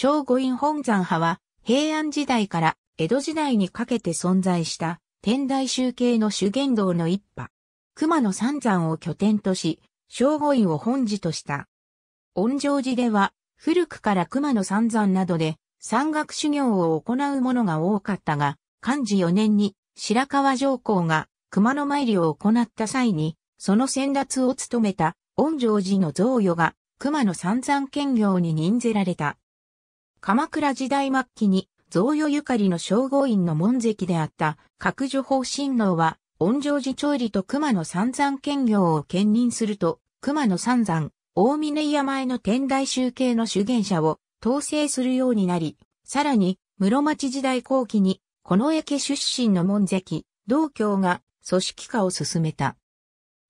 正五院本山派は、平安時代から江戸時代にかけて存在した天台宗系の修験道の一派。熊野三山を拠点とし、正五院を本寺とした。恩城寺では、古くから熊野三山などで山岳修行を行う者が多かったが、漢字4年に白川上皇が熊野参りを行った際に、その先達を務めた恩城寺の贈与が熊野三山兼業に任ぜられた。鎌倉時代末期に蔵与ゆかりの称号院の門跡であった各女法親王は、恩城寺長理と熊野三山兼業を兼任すると、熊野三山、大峰山への天台集計の主言者を統制するようになり、さらに、室町時代後期に、この家出身の門跡、道教が組織化を進めた。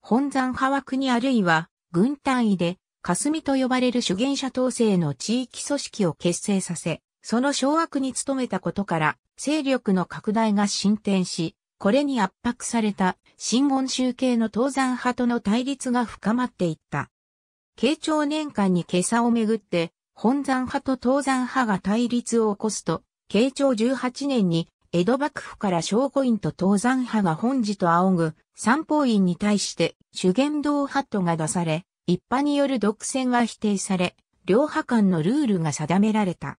本山派枠にあるいは、軍単位で霞と呼ばれる主言者統制の地域組織を結成させ、その掌握に努めたことから、勢力の拡大が進展し、これに圧迫された、新言集系の東山派との対立が深まっていった。慶長年間に今朝をめぐって、本山派と東山派が対立を起こすと、慶長18年に、江戸幕府から小五院と東山派が本寺と仰ぐ、三方院に対して、主験道派とが出され、一派による独占は否定され、両派間のルールが定められた。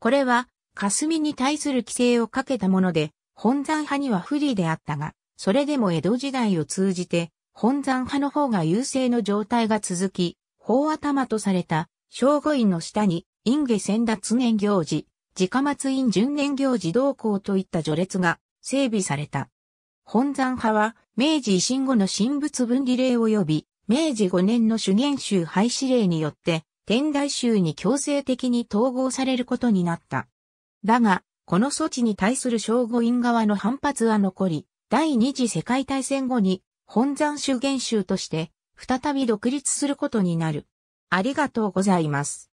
これは、霞に対する規制をかけたもので、本山派には不利であったが、それでも江戸時代を通じて、本山派の方が優勢の状態が続き、法頭とされた、正午院の下に、陰下先達年行事、家松院順年行事同行といった序列が整備された。本山派は、明治維新後の神仏分離令及び、明治5年の主元州廃止令によって、天台州に強制的に統合されることになった。だが、この措置に対する正護院側の反発は残り、第二次世界大戦後に本山主元州として再び独立することになる。ありがとうございます。